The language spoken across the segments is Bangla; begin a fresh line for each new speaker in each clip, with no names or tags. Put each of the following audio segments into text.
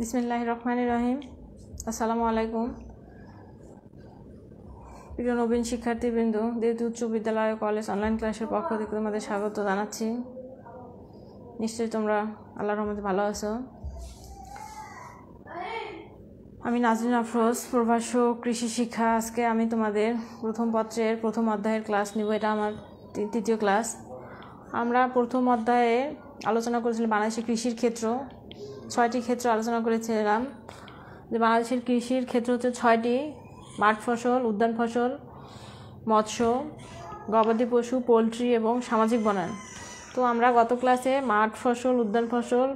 বিসমিল্লাহ রহমান রহিম আসসালামু আলাইকুম প্রিয় নবীন শিক্ষার্থীবৃন্দ দেবী উচ্চ বিদ্যালয় কলেজ অনলাইন ক্লাসের পক্ষ থেকে তোমাদের স্বাগত জানাচ্ছি নিশ্চয়ই তোমরা আল্লাহ রহমতে ভালো আছো আমি নাজরিন আফরোজ প্রভাষক কৃষি শিক্ষা আজকে আমি তোমাদের প্রথম পত্রের প্রথম অধ্যায়ের ক্লাস নিব এটা আমার তৃতীয় ক্লাস আমরা প্রথম অধ্যায়ে আলোচনা করেছিলাম বাংলাদেশের কৃষির ক্ষেত্র ছয়টি ক্ষেত্র আলোচনা করেছিলাম যে বাংলাদেশের কৃষির ক্ষেত্র হচ্ছে ছয়টি মাঠ ফসল উদ্যান ফসল মৎস্য গবাদি পশু পোলট্রি এবং সামাজিক বনায়ন তো আমরা গত ক্লাসে মাঠ ফসল উদ্যান ফসল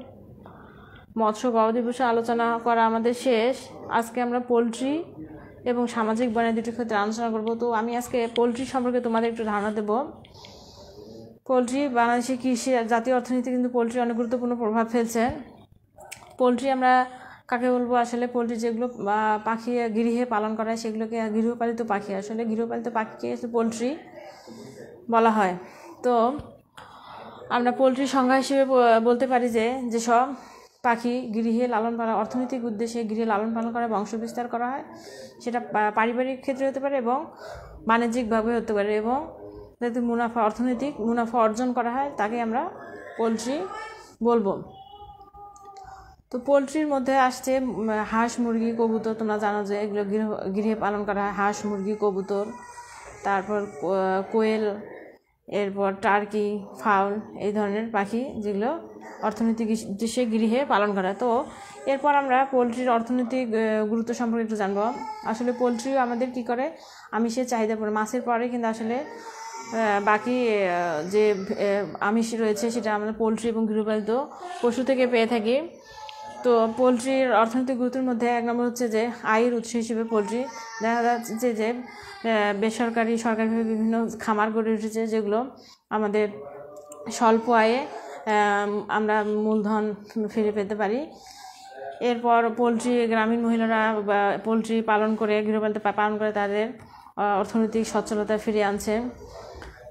মৎস্য গবাদি পশু আলোচনা করা আমাদের শেষ আজকে আমরা পোলট্রি এবং সামাজিক বনায়ন দুটি ক্ষেত্রে আলোচনা করব তো আমি আজকে পোলট্রি সম্পর্কে তোমাদের একটু ধারণা দেব পোলট্রি বাংলাদেশের কৃষি জাতীয় অর্থনীতি কিন্তু পোলট্রি অনেক গুরুত্বপূর্ণ প্রভাব ফেলছে পোলট্রি আমরা কাকে বলবো আসলে পোলট্রি যেগুলো পাখি গৃহে পালন করা হয় সেগুলোকে গৃহপালিত পাখি আসলে গৃহপালিত পাখিকে পোলট্রি বলা হয় তো আমরা পোলট্রির সংজ্ঞা হিসেবে বলতে পারি যে যেসব পাখি গৃহে লালন পালন অর্থনৈতিক উদ্দেশ্যে গৃহে লালন পালন করে বংশ বিস্তার করা হয় সেটা পারিবারিক ক্ষেত্রে হতে পারে এবং বাণিজ্যিকভাবে হতে পারে এবং যাতে মুনাফা অর্থনৈতিক মুনাফা অর্জন করা হয় তাকে আমরা পোলট্রি বলবো তো পোলট্রির মধ্যে আসছে হাঁস মুরগি কবুতর তোমরা জানো যে এগুলো গৃহ গৃহে পালন করা হয় হাঁস মুরগি কবুতর তারপর কোয়েল এরপর টার্কি ফাউল এই ধরনের পাখি যেগুলো অর্থনৈতিক উদ্দেশ্যে গৃহে পালন করা তো এরপর আমরা পোলট্রির অর্থনৈতিক গুরুত্ব সম্পর্কে একটু জানবো আসলে পোলট্রিও আমাদের কি করে আমিষের চাহিদা পড়ে মাছের পরে কিন্তু আসলে বাকি যে আমিষ রয়েছে সেটা আমরা পোলট্রি এবং গৃহপালিত পশু থেকে পেয়ে থাকি তো পোলট্রির অর্থনৈতিক গুরুত্বের মধ্যে এক নম্বর হচ্ছে যে আয়ের উৎস হিসেবে পোলট্রি দেখা যাচ্ছে যে বেসরকারি সরকারিভাবে বিভিন্ন খামার গড়ে উঠেছে যেগুলো আমাদের স্বল্প আয়ে আমরা মূলধন ফিরে পেতে পারি এরপর পোলট্রি গ্রামীণ মহিলারা পোলট্রি পালন করে গৃহপালিত পালন করে তাদের অর্থনৈতিক সচ্ছলতা ফিরিয়ে আনছে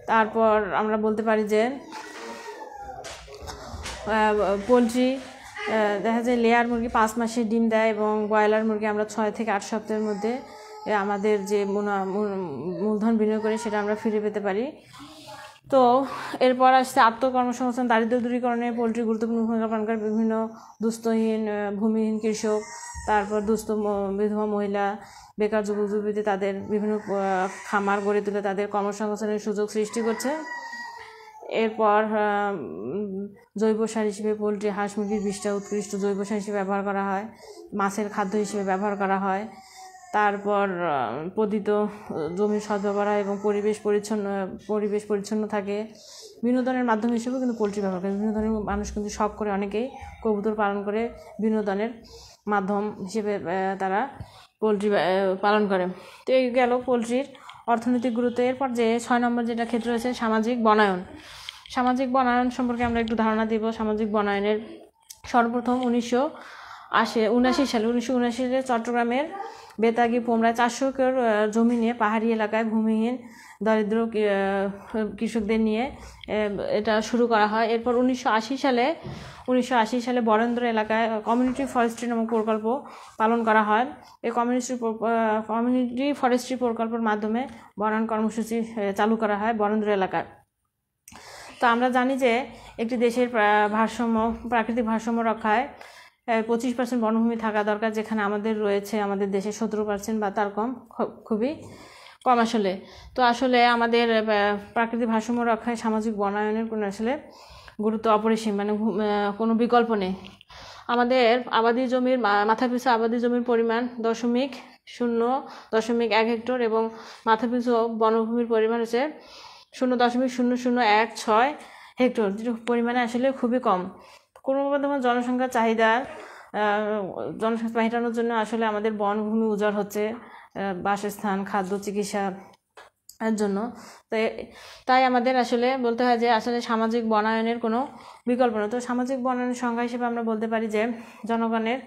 তারপর আমরা বলতে পারি যে পোলট্রি দেখা যায় লেয়ার মুরগি পাঁচ মাসে ডিম দেয় এবং ব্রয়লার মুরগি আমরা ছয় থেকে আট সপ্তাহের মধ্যে আমাদের যে মূলধন বিনিয়োগ করে সেটা আমরা ফিরে পেতে পারি তো এরপর আসছে আত্মকর্মসংস্থান দারিদ্র দূরীকরণে পোলট্রি গুরুত্বপূর্ণ ভূমিকা পালন করে বিভিন্ন দুস্থহীন ভূমিহীন কৃষক তারপর দুস্থ বিধবা মহিলা বেকার যুবক যুবতী তাদের বিভিন্ন খামার গড়ে তুলে তাদের কর্মসংস্থানের সুযোগ সৃষ্টি করছে এরপর জৈব সার হিসেবে পোলট্রি হাঁস মুরগির বিষটা উৎকৃষ্ট জৈব সার হিসেবে ব্যবহার করা হয় মাছের খাদ্য হিসেবে ব্যবহার করা হয় তারপর পতিত জমির সদ্ব্যবহার হয় এবং পরিবেশ পরিচ্ছন্ন পরিবেশ পরিচ্ছন্ন থাকে বিনোদনের মাধ্যম হিসেবেও কিন্তু পোলট্রি ব্যবহার করে বিনোদনের মানুষ কিন্তু শখ করে অনেকেই কবুতর পালন করে বিনোদনের মাধ্যম হিসেবে তারা পোলট্রি পালন করে তো এই গেল পোলট্রির অর্থনৈতিক গুরুত্ব এরপর যে ছয় নম্বর যেটা ক্ষেত্র রয়েছে সামাজিক বনায়ন সামাজিক বনায়ন সম্পর্কে আমরা একটু ধারণা দিব সামাজিক বনায়নের সর্বপ্রথম উনিশশো আশি উনাশি সালে উনিশশো উনাশি সালে চট্টগ্রামের বেতাগি পোমরায় চারশো একর জমি নিয়ে পাহাড়ি এলাকায় ভূমিহীন দরিদ্র কৃষকদের নিয়ে এটা শুরু করা হয় এরপর উনিশশো সালে উনিশশো সালে বরেন্দ্র এলাকায় কমিউনিটি ফরেস্ট্রি নামক প্রকল্প পালন করা হয় এই কমিউনিটি কমিউনিটি ফরেস্ট্রি প্রকল্পের মাধ্যমে বনায়ন কর্মসূচি চালু করা হয় বরেন্দ্র এলাকার তো আমরা জানি যে একটি দেশের ভারসাম্য প্রাকৃতিক ভারসাম্য রক্ষায় পঁচিশ পার্সেন্ট বনভূমি থাকা দরকার যেখানে আমাদের রয়েছে আমাদের দেশে সতেরো পার্সেন্ট বা তার কম খুবই কম আসলে তো আসলে আমাদের প্রাকৃতিক ভারসাম্য রক্ষায় সামাজিক বনায়নের কোনো আসলে গুরুত্ব অপরিসীম মানে কোনো বিকল্প নেই আমাদের আবাদি জমির মাথাপিছু আবাদি জমির পরিমাণ দশমিক শূন্য দশমিক এক হেক্টর এবং মাথাপিছু বনভূমির পরিমাণ হচ্ছে শূন্য দশমিক শূন্য শূন্য এক ছয় হেক্টর পরিমাণে আসলে খুবই কম ক্রমবর্ধমান জনসংখ্যার চাহিদার জনসংখ্যা মেটানোর জন্য আসলে আমাদের বনভূমি উজাড় হচ্ছে বাসস্থান খাদ্য চিকিৎসা জন্য তাই আমাদের আসলে বলতে হয় যে আসলে সামাজিক বনায়নের কোনো বিকল্প নয় তো সামাজিক বনায়নের সংখ্যা হিসেবে আমরা বলতে পারি যে জনগণের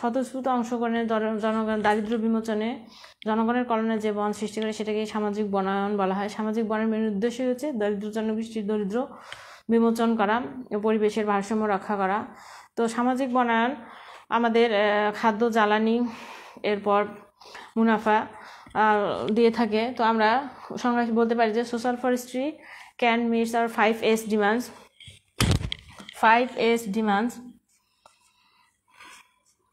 স্বতঃস্ফূর্ত অংশগ্রহণের জনগণ দারিদ্র বিমোচনে জনগণের কল্যাণে যে বন সৃষ্টি করে সেটাকে সামাজিক বনায়ন বলা হয় সামাজিক বনের মেন উদ্দেশ্যই হচ্ছে দরিদ্র জনগোষ্ঠীর দরিদ্র বিমোচন করা পরিবেশের ভারসাম্য রক্ষা করা তো সামাজিক বনায়ন আমাদের খাদ্য জ্বালানি এরপর মুনাফা দিয়ে থাকে তো আমরা সংজ্ঞা বলতে পারি যে social forestry can meets our five S demands five S demands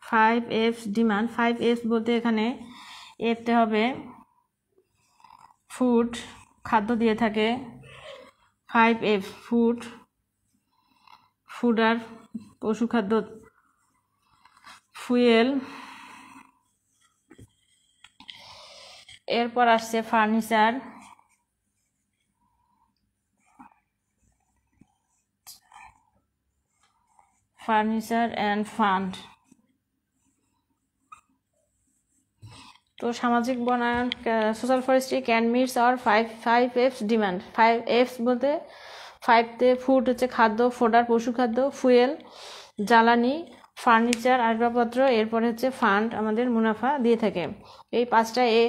five F demand five F বলতে এখানে এফতে হবে ফুড খাদ্য দিয়ে থাকে ফাইভ এফ ফুড ফুড আর পশু খাদ্য ফুয়েল এরপর আসছে ফার্নিচার ফার্নিচার অ্যান্ড ফান্ড তো সামাজিক বনায়ন social forestry can meets our five five Fs demand five Fs বলতে ফাইভতে ফুড হচ্ছে খাদ্য ফোডার পশু খাদ্য ফুয়েল জ্বালানি ফার্নিচার আসবাবপত্র এরপরে হচ্ছে ফান্ড আমাদের মুনাফা দিয়ে থাকে এই পাঁচটা এ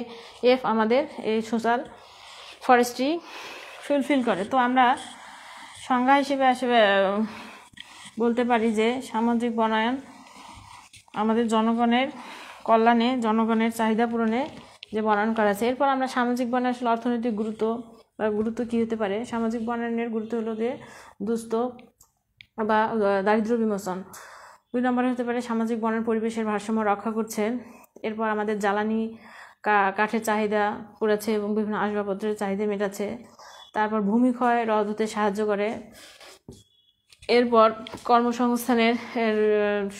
এফ আমাদের এই সোশ্যাল ফরেস্ট্রি ফুলফিল করে তো আমরা সংজ্ঞা হিসেবে আসবে বলতে পারি যে সামাজিক বনায়ন আমাদের জনগণের কল্যাণে জনগণের চাহিদা পূরণে যে বনায়ন করা আছে এরপর আমরা সামাজিক বনায়ন আসলে অর্থনৈতিক গুরুত্ব বা গুরুত্ব কী হতে পারে সামাজিক বনায়নের গুরুত্ব হলো যে দুস্থ বা দারিদ্র বিমোচন দুই নম্বরে হতে পারে সামাজিক বনায়ন পরিবেশের ভারসাম্য রক্ষা করছে এরপর আমাদের জ্বালানি কাঠের চাহিদা করেছে এবং বিভিন্ন আসবাবপত্রের চাহিদা মেটাচ্ছে তারপর ভূমিক্ষয় রদ হতে সাহায্য করে এরপর কর্মসংস্থানের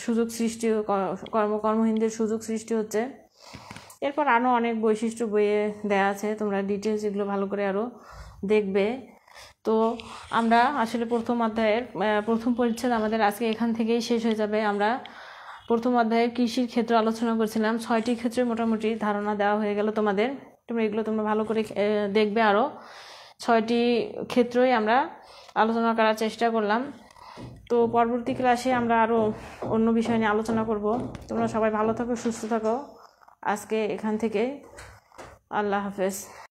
সুযোগ সৃষ্টি কর্ম কর্মহীনদের সুযোগ সৃষ্টি হচ্ছে এরপর আরও অনেক বৈশিষ্ট্য বইয়ে দেয়া আছে তোমরা ডিটেলস এগুলো ভালো করে আরও দেখবে তো আমরা আসলে প্রথম অধ্যায়ের প্রথম পরিচ্ছেদ আমাদের আজকে এখান থেকেই শেষ হয়ে যাবে আমরা প্রথম অধ্যায়ে কৃষির ক্ষেত্র আলোচনা করছিলাম ছয়টি ক্ষেত্রে মোটামুটি ধারণা দেওয়া হয়ে গেল তোমাদের তোমরা এগুলো তোমরা ভালো করে দেখবে আরও ছয়টি ক্ষেত্রই আমরা আলোচনা করার চেষ্টা করলাম তো পরবর্তী ক্লাসে আমরা আরও অন্য বিষয় নিয়ে আলোচনা করব তোমরা সবাই ভালো থাকো সুস্থ থাকো আজকে এখান থেকে আল্লাহ হাফেজ